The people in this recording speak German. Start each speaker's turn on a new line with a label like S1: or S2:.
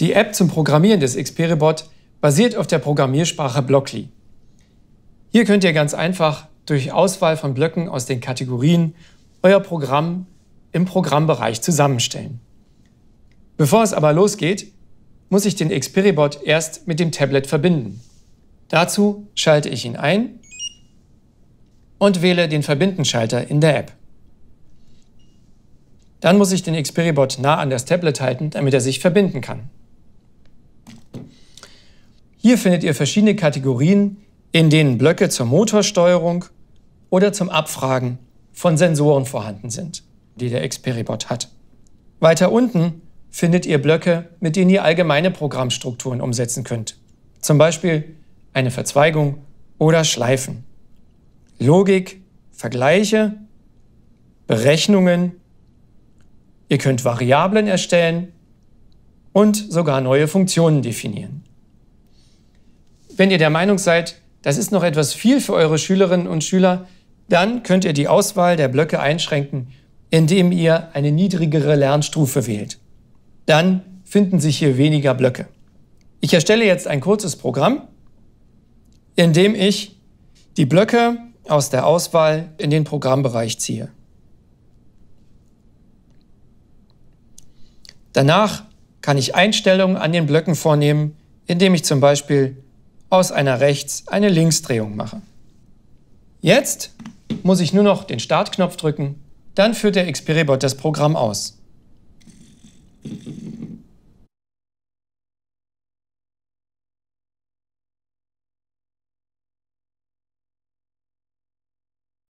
S1: Die App zum Programmieren des Xperibot basiert auf der Programmiersprache Blockly. Hier könnt ihr ganz einfach durch Auswahl von Blöcken aus den Kategorien euer Programm im Programmbereich zusammenstellen. Bevor es aber losgeht, muss ich den Xperibot erst mit dem Tablet verbinden. Dazu schalte ich ihn ein und wähle den Verbindenschalter in der App. Dann muss ich den Xperibot nah an das Tablet halten, damit er sich verbinden kann. Hier findet ihr verschiedene Kategorien, in denen Blöcke zur Motorsteuerung oder zum Abfragen von Sensoren vorhanden sind, die der Xperibot hat. Weiter unten findet ihr Blöcke, mit denen ihr allgemeine Programmstrukturen umsetzen könnt. Zum Beispiel eine Verzweigung oder Schleifen. Logik, Vergleiche, Berechnungen. Ihr könnt Variablen erstellen und sogar neue Funktionen definieren. Wenn ihr der Meinung seid, das ist noch etwas viel für eure Schülerinnen und Schüler, dann könnt ihr die Auswahl der Blöcke einschränken, indem ihr eine niedrigere Lernstufe wählt. Dann finden sich hier weniger Blöcke. Ich erstelle jetzt ein kurzes Programm, in dem ich die Blöcke aus der Auswahl in den Programmbereich ziehe. Danach kann ich Einstellungen an den Blöcken vornehmen, indem ich zum Beispiel aus einer Rechts- eine Linksdrehung mache. Jetzt muss ich nur noch den Startknopf drücken, dann führt der Xperibot das Programm aus.